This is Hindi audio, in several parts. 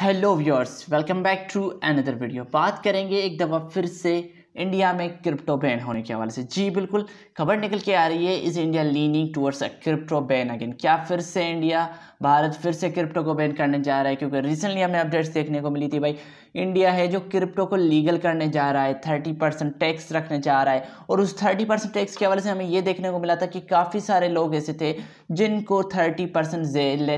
hello viewers welcome back to another video बात करेंगे एक दफ़ा फिर से इंडिया में क्रिप्टो बैन होने के हवाले से जी बिल्कुल खबर निकल के आ रही है is India leaning towards a crypto ban again क्या फिर से इंडिया भारत फिर से क्रिप्टो को बैन करने जा रहा है क्योंकि रिसेंटली हमें अपडेट्स देखने को मिली थी भाई इंडिया है जो क्रिप्टो को लीगल करने जा रहा है थर्टी परसेंट टैक्स रखने जा रहा है और उस थर्टी परसेंट टैक्स के हवाले से हमें ये देखने को मिला था कि काफ़ी सारे लोग ऐसे थे जिनको थर्टी परसेंट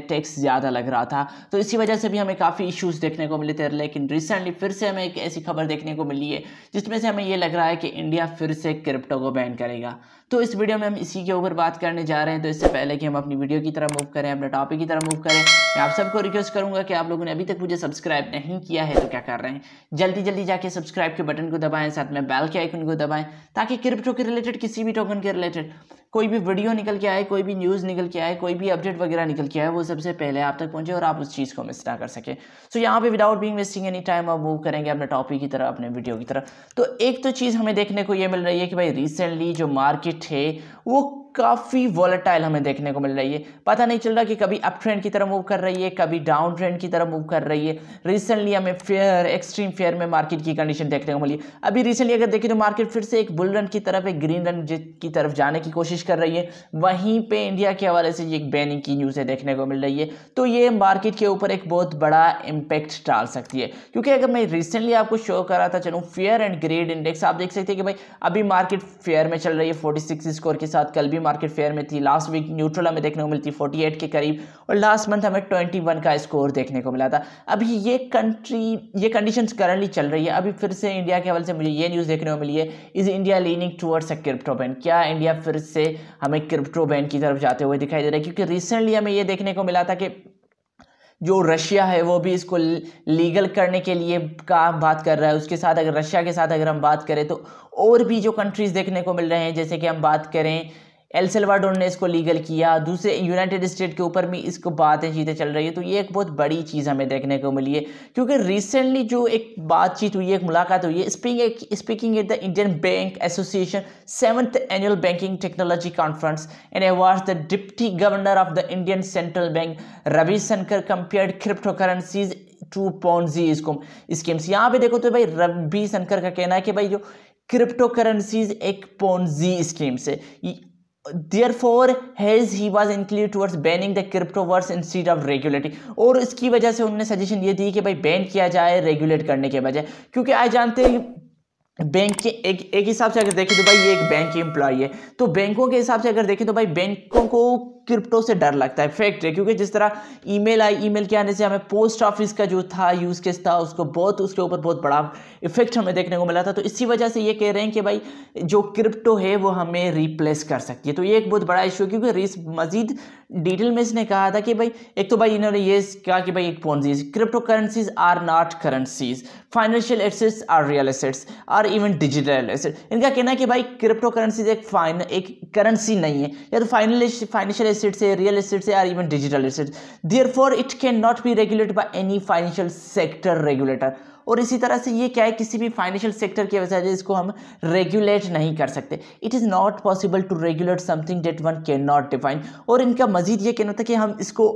टैक्स ज़्यादा लग रहा था तो इसी वजह से भी हमें काफ़ी इश्यूज़ देखने को मिले थे लेकिन रिसेंटली फिर से हमें एक ऐसी खबर देखने को मिली है जिसमें से हमें ये लग रहा है कि इंडिया फिर से क्रिप्टो को बैन करेगा तो इस वीडियो में हम इसी के ऊपर बात करने जा रहे हैं तो इससे पहले कि हम अपनी वीडियो की तरह मूव करें अपने टॉपिक की तरह मूव करें मैं आप सबको रिक्वेस्ट करूंगा कि आप लोगों ने अभी तक मुझे सब्सक्राइब नहीं किया है तो क्या कर रहे हैं जल्दी जल्दी जाके सब्सक्राइब के बटन को दबाएं साथ में बैल के आइकन को दबाएं ताकि क्रिप्टो के रिलेटेड किसी भी टोकन के रिलेटेड कोई भी वीडियो निकल के आए कोई भी न्यूज़ निकल के आए कोई भी अपडेट वगैरह निकल के आए वो सबसे पहले आप तक पहुँचे और आप उस चीज़ को मिस ना कर सकें सो so, यहाँ पे without being wasting any time आप मूव करेंगे अपने टॉपिक की तरफ अपने वीडियो की तरफ तो एक तो चीज़ हमें देखने को ये मिल रही है कि भाई रिसेंटली जो मार्केट है वो काफ़ी वॉलेटाइल हमें देखने को मिल रही है पता नहीं चल रहा कि कभी अप ट्रेंड की तरह मूव कर रही है कभी डाउन ट्रेंड की तरह मूव कर रही है रिसेंटली हमें फेयर एक्सट्रीम फेयर में मार्केट की कंडीशन देखने को मिली अभी रिसेंटली अगर देखें तो मार्केट फिर से एक बुल रन की तरफ एक ग्रीन रन की तरफ जाने की कोशिश कर रही है वहीं पर इंडिया के हवाले से एक बैनिंग की न्यूज़ है देखने को मिल रही है तो ये मार्केट के ऊपर एक बहुत बड़ा इम्पैक्ट डाल सकती है क्योंकि अगर मैं रिसेंटली आपको शो कराता चलूँ फेयर एंड ग्रेड इंडेक्स आप देख सकते हैं कि भाई अभी मार्केट फेयर में चल रही है फोर्टी स्कोर के साथ कल भी मार्केट फेयर में थी लास्ट वीक न्यूट्रल हमें देखने को मिलती 48 के करीब और लास्ट मंथ हमें 21 का स्कोर देखने को मिला था अभी ये कंट्री ये कंडीशन करंटली चल रही है अभी फिर से इंडिया के हवाले से मुझे ये न्यूज़ देखने को मिली है is India leaning towards a crypto ban क्या इंडिया फिर से हमें क्रिप्टो बैन की तरफ जाते हुए दिखाई दे रहा है क्योंकि रिसेंटली हमें ये देखने को मिला था कि जो रशिया है वो भी इसको लीगल करने के लिए का बात कर रहा है उसके साथ अगर रशिया के साथ अगर हम बात करें तो और भी जो कंट्रीज़ देखने को मिल रहे हैं जैसे कि हम बात करें एल सेल्वाडोर ने इसको लीगल किया दूसरे यूनाइटेड स्टेट के ऊपर भी इसको बातें चीतें चल रही है तो ये एक बहुत बड़ी चीज़ हमें देखने को मिली है क्योंकि रिसेंटली जो एक बातचीत हुई है एक मुलाकात हुई है speaking speaking at the Indian Bank Association seventh annual banking technology conference and award the deputy governor of the Indian central bank Ravi Shankar compared crypto currencies to Ponzi इसको स्कीम्स यहाँ पे देखो तो भाई रवि शंकर का कहना है कि भाई जो क्रिप्टो करेंसीज एक पोन्जी स्कीम्स है therefore has he was inclined towards banning the cryptoverse instead of regulating और इसकी वजह से उन्होंने सजेशन ये दी कि भाई बैन किया जाए रेगुलेट करने के बजाय क्योंकि आज जानते हैं बैंक के एक एक हिसाब से अगर देखें तो भाई ये एक बैंक की एम्प्लॉई है तो बैंकों के हिसाब से अगर देखें तो भाई बैंकों को क्रिप्टो से डर लगता है फैक्ट है क्योंकि जिस तरह ईमेल आई ईमेल के आने से हमें पोस्ट ऑफिस का जो था यूज़ केस था उसको बहुत उसके ऊपर बहुत बड़ा इफेक्ट हमें देखने को मिला था तो इसी वजह से ये कह रहे हैं कि भाई जो क्रिप्टो है वो हमें रिप्लेस कर सकती है तो ये एक बहुत बड़ा इशू है क्योंकि रिस मजीद डिटेल में इसने कहा था कि भाई एक तो भाई इन्होंने ये कहा कि भाई एक Ponzis crypto currencies are not currencies financial assets are real assets are even digital asset इनका कहना है कि भाई क्रिप्टो करेंसीज एक फाइन एक करेंसी नहीं है या तो फाइनल फाइनेंशियल एसिड से रियल एसिड से are even digital asset therefore it can not be regulate by any financial sector regulator और इसी तरह से ये क्या है किसी भी फाइनेंशियल सेक्टर की वजह से इसको हम रेगुलेट नहीं कर सकते it is not possible to regulate something that one can not define और इनका मजीद ये कहना था कि हम इसको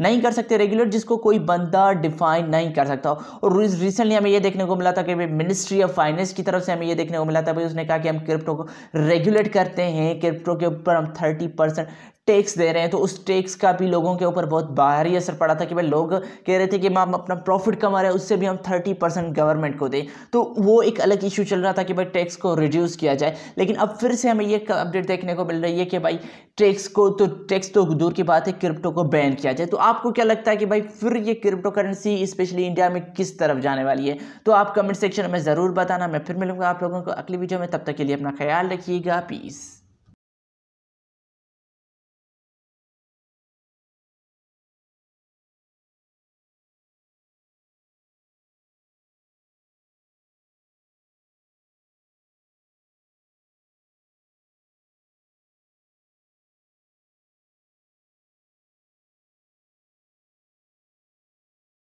नहीं कर सकते रेगुलेट जिसको कोई बंदा डिफाइन नहीं कर सकता हो और रिसेंटली हमें ये देखने को मिला था कि मिनिस्ट्री ऑफ फाइनेंस की तरफ से हमें ये देखने को मिला था भाई उसने कहा कि हम क्रिप्टो को रेगुलेट करते हैं क्रिप्टो के ऊपर हम थर्टी परसेंट टैक्स दे रहे हैं तो उस टैक्स का भी लोगों के ऊपर बहुत बाहरी असर पड़ा था कि भाई लोग कह रहे थे कि हम अपना प्रॉफिट कमा रहे हैं उससे भी हम थर्टी परसेंट गवर्नमेंट को दें तो वो एक अलग इशू चल रहा था कि भाई टैक्स को रिड्यूस किया जाए लेकिन अब फिर से हमें ये अपडेट देखने को मिल रही है कि भाई टैक्स को तो टैक्स तो दूर की बात है क्रिप्टो को बैन किया जाए तो आपको क्या लगता है कि भाई फिर ये क्रिप्टो करेंसी स्पेशली इंडिया में किस तरफ जाने वाली है तो आप कमेंट सेक्शन में ज़रूर बताना मैं फिर मिलूंगा आप लोगों को अगली वीडियो में तब तक के लिए अपना ख्याल रखिएगा पीस